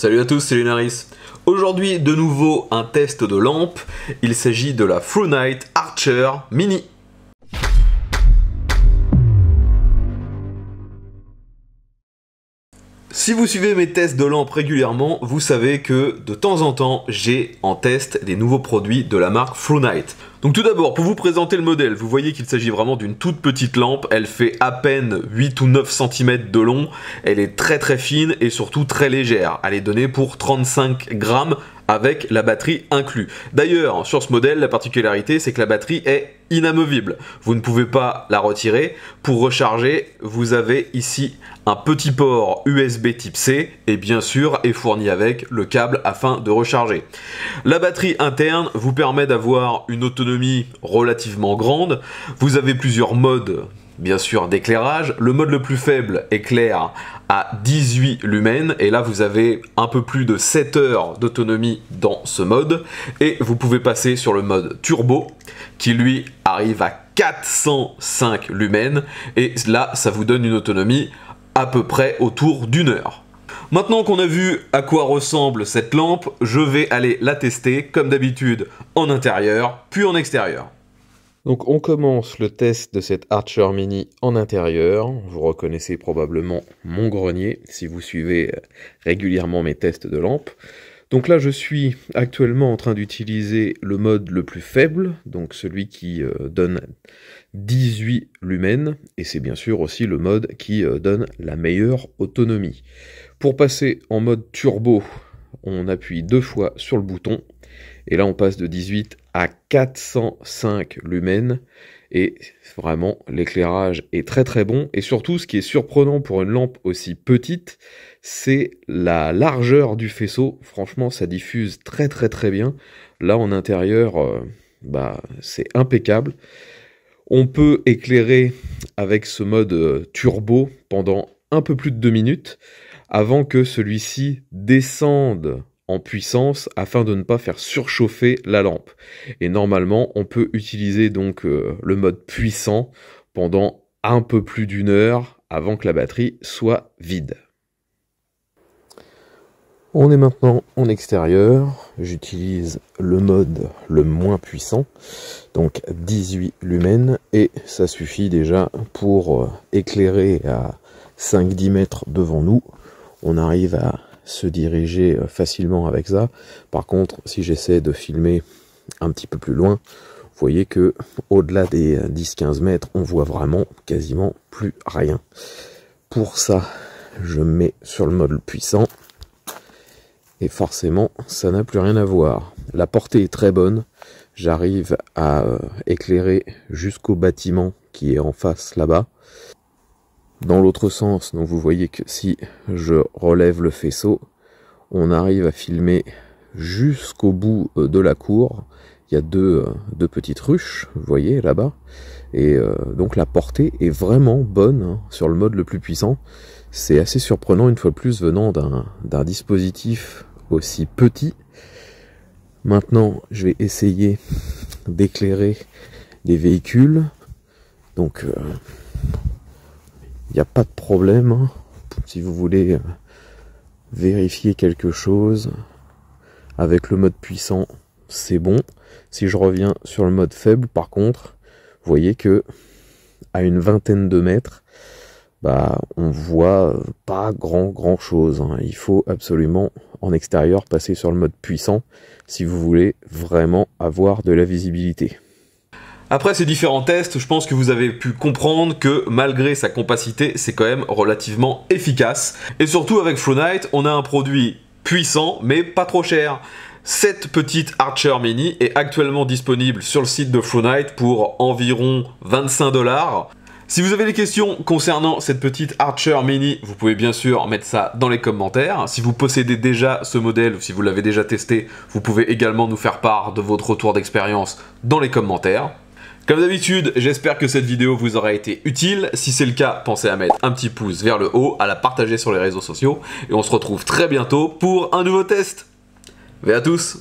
Salut à tous, c'est Lunaris Aujourd'hui, de nouveau un test de lampe. Il s'agit de la Fru Archer Mini. Si vous suivez mes tests de lampes régulièrement, vous savez que de temps en temps, j'ai en test des nouveaux produits de la marque Through Donc tout d'abord, pour vous présenter le modèle, vous voyez qu'il s'agit vraiment d'une toute petite lampe, elle fait à peine 8 ou 9 cm de long, elle est très très fine et surtout très légère, elle est donnée pour 35 grammes avec la batterie inclus. D'ailleurs, sur ce modèle, la particularité, c'est que la batterie est inamovible. Vous ne pouvez pas la retirer. Pour recharger, vous avez ici un petit port USB type C et bien sûr est fourni avec le câble afin de recharger. La batterie interne vous permet d'avoir une autonomie relativement grande. Vous avez plusieurs modes bien sûr d'éclairage. Le mode le plus faible éclaire à 18 lumens et là vous avez un peu plus de 7 heures d'autonomie dans ce mode et vous pouvez passer sur le mode turbo qui lui arrive à 405 lumens et là ça vous donne une autonomie à peu près autour d'une heure. Maintenant qu'on a vu à quoi ressemble cette lampe, je vais aller la tester comme d'habitude en intérieur puis en extérieur. Donc on commence le test de cette Archer Mini en intérieur. Vous reconnaissez probablement mon grenier si vous suivez euh, régulièrement mes tests de lampes, Donc là je suis actuellement en train d'utiliser le mode le plus faible, donc celui qui euh, donne 18 lumens, et c'est bien sûr aussi le mode qui euh, donne la meilleure autonomie. Pour passer en mode turbo, on appuie deux fois sur le bouton, et là on passe de 18 405 lumens. Et vraiment, l'éclairage est très très bon. Et surtout, ce qui est surprenant pour une lampe aussi petite, c'est la largeur du faisceau. Franchement, ça diffuse très très très bien. Là, en intérieur, euh, bah, c'est impeccable. On peut éclairer avec ce mode euh, turbo pendant un peu plus de deux minutes avant que celui-ci descende en puissance afin de ne pas faire surchauffer la lampe. Et normalement, on peut utiliser donc euh, le mode puissant pendant un peu plus d'une heure avant que la batterie soit vide. On est maintenant en extérieur, j'utilise le mode le moins puissant, donc 18 lumens, et ça suffit déjà pour euh, éclairer à 5-10 mètres devant nous. On arrive à se diriger euh, facilement avec ça. Par contre, si j'essaie de filmer un petit peu plus loin, vous voyez que au-delà des 10-15 euh, mètres, on voit vraiment quasiment plus rien. Pour ça, je mets sur le mode puissant et forcément, ça n'a plus rien à voir. La portée est très bonne. J'arrive à euh, éclairer jusqu'au bâtiment qui est en face là-bas. Dans l'autre sens, donc vous voyez que si je relève le faisceau, on arrive à filmer jusqu'au bout euh, de la cour. Il y a deux, euh, deux petites ruches, vous voyez là-bas. Et euh, donc la portée est vraiment bonne hein, sur le mode le plus puissant. C'est assez surprenant une fois de plus venant d'un dispositif aussi petit. Maintenant, je vais essayer d'éclairer des véhicules. Donc il n'y a pas de problème. Hein. Si vous voulez euh, vérifier quelque chose avec le mode puissant, c'est bon. Si je reviens sur le mode faible, par contre, vous voyez que à une vingtaine de mètres, bah, on voit euh, pas grand grand chose. Hein. Il faut absolument en extérieur passer sur le mode puissant si vous voulez vraiment avoir de la visibilité. Après ces différents tests, je pense que vous avez pu comprendre que malgré sa compacité, c'est quand même relativement efficace. Et surtout avec Flow on a un produit puissant mais pas trop cher. Cette petite Archer Mini est actuellement disponible sur le site de Flow pour environ 25 dollars. Si vous avez des questions concernant cette petite Archer Mini, vous pouvez bien sûr mettre ça dans les commentaires. Si vous possédez déjà ce modèle ou si vous l'avez déjà testé, vous pouvez également nous faire part de votre retour d'expérience dans les commentaires. Comme d'habitude, j'espère que cette vidéo vous aura été utile. Si c'est le cas, pensez à mettre un petit pouce vers le haut, à la partager sur les réseaux sociaux. Et on se retrouve très bientôt pour un nouveau test. Vé à tous